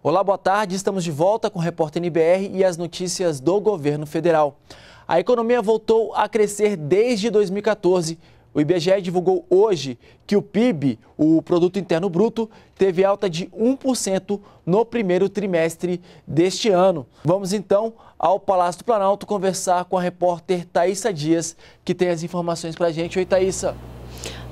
Olá, boa tarde. Estamos de volta com o Repórter NBR e as notícias do governo federal. A economia voltou a crescer desde 2014. O IBGE divulgou hoje que o PIB, o Produto Interno Bruto, teve alta de 1% no primeiro trimestre deste ano. Vamos então ao Palácio do Planalto conversar com a repórter Thaisa Dias, que tem as informações para a gente. Oi, Thaisa.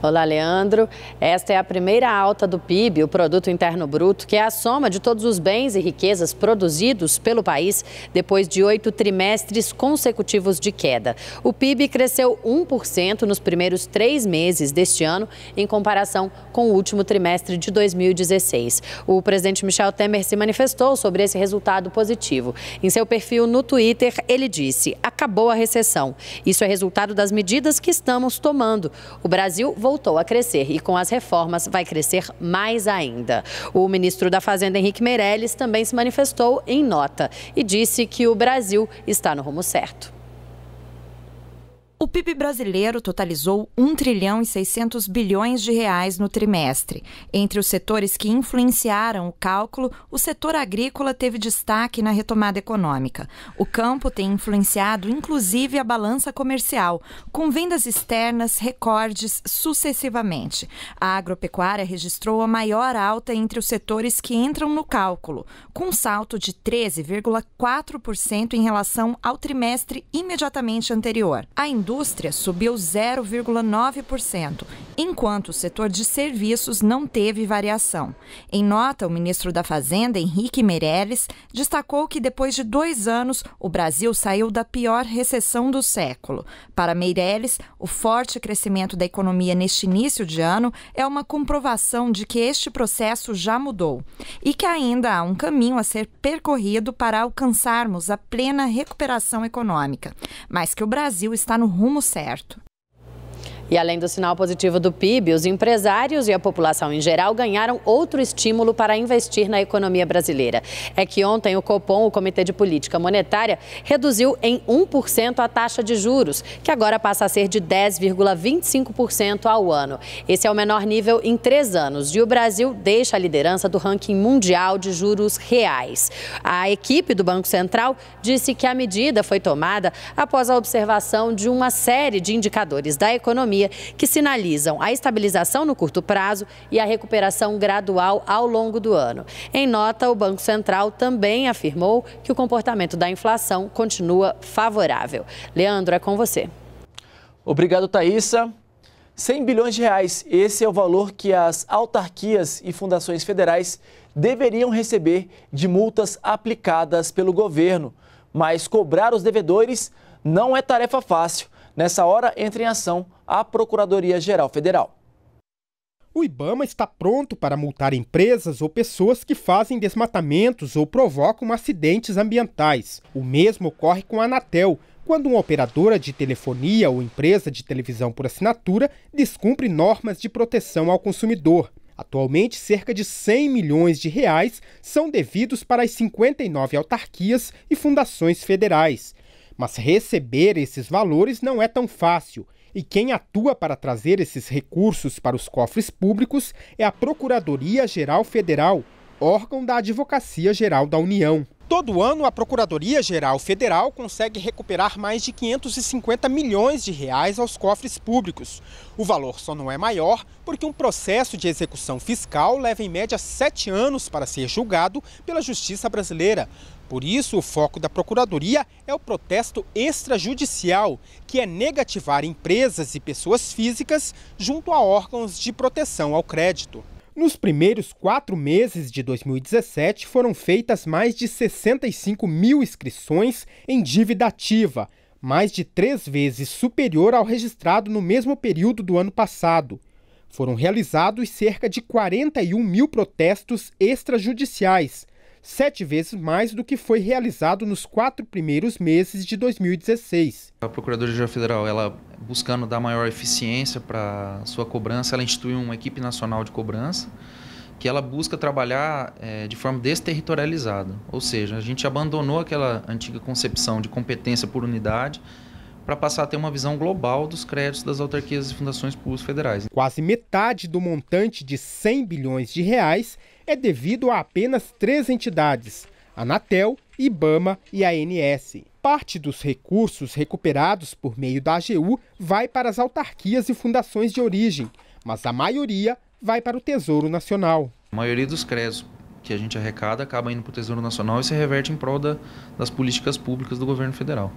Olá, Leandro. Esta é a primeira alta do PIB, o Produto Interno Bruto, que é a soma de todos os bens e riquezas produzidos pelo país depois de oito trimestres consecutivos de queda. O PIB cresceu 1% nos primeiros três meses deste ano, em comparação com o último trimestre de 2016. O presidente Michel Temer se manifestou sobre esse resultado positivo. Em seu perfil no Twitter, ele disse: acabou a recessão. Isso é resultado das medidas que estamos tomando. O Brasil voltou a crescer e com as reformas vai crescer mais ainda. O ministro da Fazenda, Henrique Meirelles, também se manifestou em nota e disse que o Brasil está no rumo certo. O PIB brasileiro totalizou 1 trilhão e 600 bilhões de reais no trimestre. Entre os setores que influenciaram o cálculo, o setor agrícola teve destaque na retomada econômica. O campo tem influenciado inclusive a balança comercial, com vendas externas recordes sucessivamente. A agropecuária registrou a maior alta entre os setores que entram no cálculo, com um salto de 13,4% em relação ao trimestre imediatamente anterior. A indústria subiu 0,9%, enquanto o setor de serviços não teve variação. Em nota, o ministro da Fazenda, Henrique Meirelles, destacou que depois de dois anos, o Brasil saiu da pior recessão do século. Para Meirelles, o forte crescimento da economia neste início de ano é uma comprovação de que este processo já mudou e que ainda há um caminho a ser percorrido para alcançarmos a plena recuperação econômica, mas que o Brasil está no rumo certo. E além do sinal positivo do PIB, os empresários e a população em geral ganharam outro estímulo para investir na economia brasileira. É que ontem o Copom, o Comitê de Política Monetária, reduziu em 1% a taxa de juros, que agora passa a ser de 10,25% ao ano. Esse é o menor nível em três anos e o Brasil deixa a liderança do ranking mundial de juros reais. A equipe do Banco Central disse que a medida foi tomada após a observação de uma série de indicadores da economia economia que sinalizam a estabilização no curto prazo e a recuperação gradual ao longo do ano. Em nota, o Banco Central também afirmou que o comportamento da inflação continua favorável. Leandro, é com você. Obrigado, Thaisa. 100 bilhões de reais, esse é o valor que as autarquias e fundações federais deveriam receber de multas aplicadas pelo governo. Mas cobrar os devedores não é tarefa fácil. Nessa hora, entra em ação a Procuradoria-Geral Federal. O IBAMA está pronto para multar empresas ou pessoas que fazem desmatamentos ou provocam acidentes ambientais. O mesmo ocorre com a Anatel, quando uma operadora de telefonia ou empresa de televisão por assinatura descumpre normas de proteção ao consumidor. Atualmente, cerca de 100 milhões de reais são devidos para as 59 autarquias e fundações federais. Mas receber esses valores não é tão fácil, e quem atua para trazer esses recursos para os cofres públicos é a Procuradoria-Geral Federal, órgão da Advocacia Geral da União. Todo ano, a Procuradoria-Geral Federal consegue recuperar mais de 550 milhões de reais aos cofres públicos. O valor só não é maior porque um processo de execução fiscal leva em média sete anos para ser julgado pela Justiça Brasileira. Por isso, o foco da Procuradoria é o protesto extrajudicial, que é negativar empresas e pessoas físicas junto a órgãos de proteção ao crédito. Nos primeiros quatro meses de 2017, foram feitas mais de 65 mil inscrições em dívida ativa, mais de três vezes superior ao registrado no mesmo período do ano passado. Foram realizados cerca de 41 mil protestos extrajudiciais sete vezes mais do que foi realizado nos quatro primeiros meses de 2016. A Procuradoria Federal, ela buscando dar maior eficiência para sua cobrança, ela instituiu uma equipe nacional de cobrança que ela busca trabalhar é, de forma desterritorializada, ou seja, a gente abandonou aquela antiga concepção de competência por unidade para passar a ter uma visão global dos créditos das autarquias e fundações públicas federais. Quase metade do montante de 100 bilhões de reais é devido a apenas três entidades: Anatel, IBAMA e ANS. Parte dos recursos recuperados por meio da AGU vai para as autarquias e fundações de origem, mas a maioria vai para o Tesouro Nacional. A maioria dos créditos que a gente arrecada acaba indo para o Tesouro Nacional e se reverte em prol da, das políticas públicas do governo federal.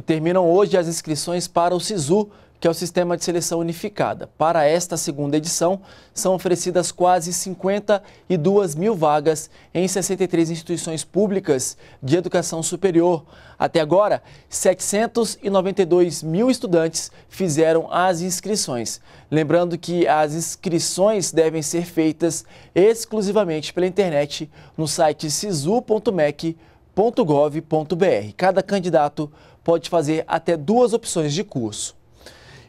E terminam hoje as inscrições para o SISU, que é o Sistema de Seleção Unificada. Para esta segunda edição, são oferecidas quase 52 mil vagas em 63 instituições públicas de educação superior. Até agora, 792 mil estudantes fizeram as inscrições. Lembrando que as inscrições devem ser feitas exclusivamente pela internet no site sisu.mec.gov.br. Cada candidato pode fazer até duas opções de curso.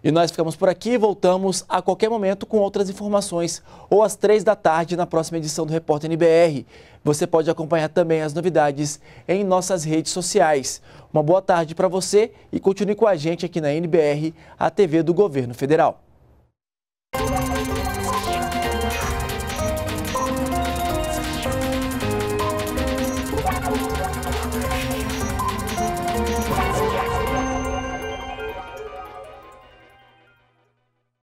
E nós ficamos por aqui, voltamos a qualquer momento com outras informações ou às três da tarde na próxima edição do Repórter NBR. Você pode acompanhar também as novidades em nossas redes sociais. Uma boa tarde para você e continue com a gente aqui na NBR, a TV do Governo Federal.